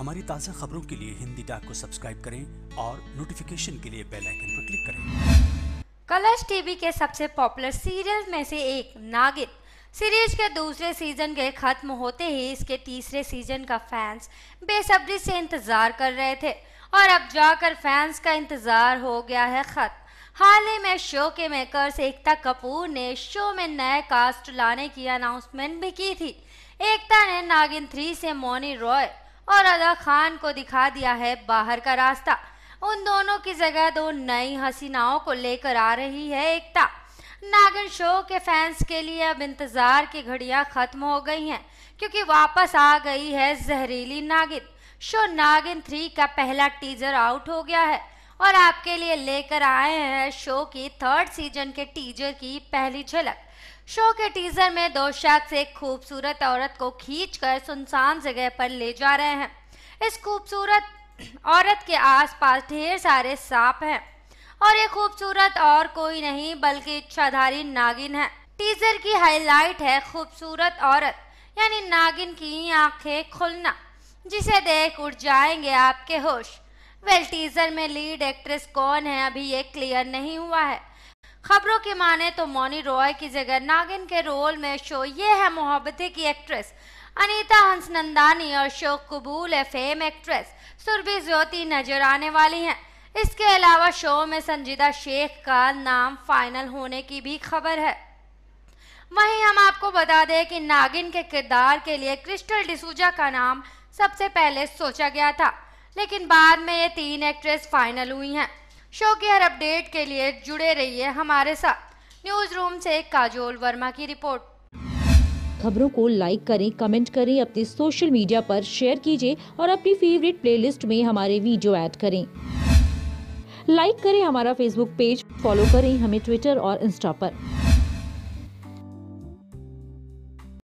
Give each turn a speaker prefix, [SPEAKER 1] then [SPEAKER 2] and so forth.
[SPEAKER 1] हमारी ताज़ा खबरों के लिए हिंदी डाक को सब्सक्राइब करें और नोटिफिकेशन के लिए बेल आइकन पर क्लिक करें कलर्स टीवी के सबसे पॉपुलर सीरियल में से एक नागिन सीरीज के दूसरे सीजन के खत्म होते ही इसके तीसरे सीजन का फैंस बेसब्री से इंतजार कर रहे थे और अब जाकर फैंस का इंतजार हो गया है खत्म हाल ही में शो के मेकर्स एकता कपूर ने शो में नए कास्ट लाने की अनाउंसमेंट भी की थी एकता ने नागिन थ्री से मोनी रॉय और अदा खान को दिखा दिया है बाहर का रास्ता उन दोनों की जगह दो नई हसीनाओं को लेकर आ रही है एकता नागिन शो के फैंस के लिए अब इंतजार की घड़ियां खत्म हो गई हैं क्योंकि वापस आ गई है जहरीली नागिन शो नागिन थ्री का पहला टीजर आउट हो गया है और आपके लिए लेकर आए हैं शो की थर्ड सीजन के टीजर की पहली झलक शो के टीजर में दो शख्स एक खूबसूरत औरत को खींचकर सुनसान जगह पर ले जा रहे हैं इस खूबसूरत औरत के आसपास ढेर सारे सांप हैं और ये खूबसूरत और कोई नहीं बल्कि इच्छाधारी नागिन है टीजर की हाईलाइट है खूबसूरत औरत यानी नागिन की आंखें खुलना जिसे देख उठ जाएंगे आपके होश वेल टीजर में लीड एक्ट्रेस कौन है अभी ये क्लियर नहीं हुआ है खबरों की माने तो मोनी रॉय की जगह नागिन के रोल में शो ये है मोहब्बते की एक्ट्रेस अनीता नंदानी और शो कबूल है फेम एक्ट्रेस सुरभि ज्योति नजर आने वाली हैं इसके अलावा शो में संजीदा शेख का नाम फाइनल होने की भी खबर है वहीं हम आपको बता दें कि नागिन के किरदार के लिए क्रिस्टल डिसूजा का नाम सबसे पहले सोचा गया था लेकिन बाद में ये तीन एक्ट्रेस फाइनल हुई हैं शो के हर अपडेट के लिए जुड़े रहिए हमारे साथ न्यूज रूम से काजोल वर्मा की रिपोर्ट
[SPEAKER 2] खबरों को लाइक करें कमेंट करें अपने सोशल मीडिया पर शेयर कीजिए और अपनी फेवरेट प्लेलिस्ट में हमारे वीडियो ऐड करें लाइक करें हमारा फेसबुक पेज फॉलो करें हमें ट्विटर और इंस्टा पर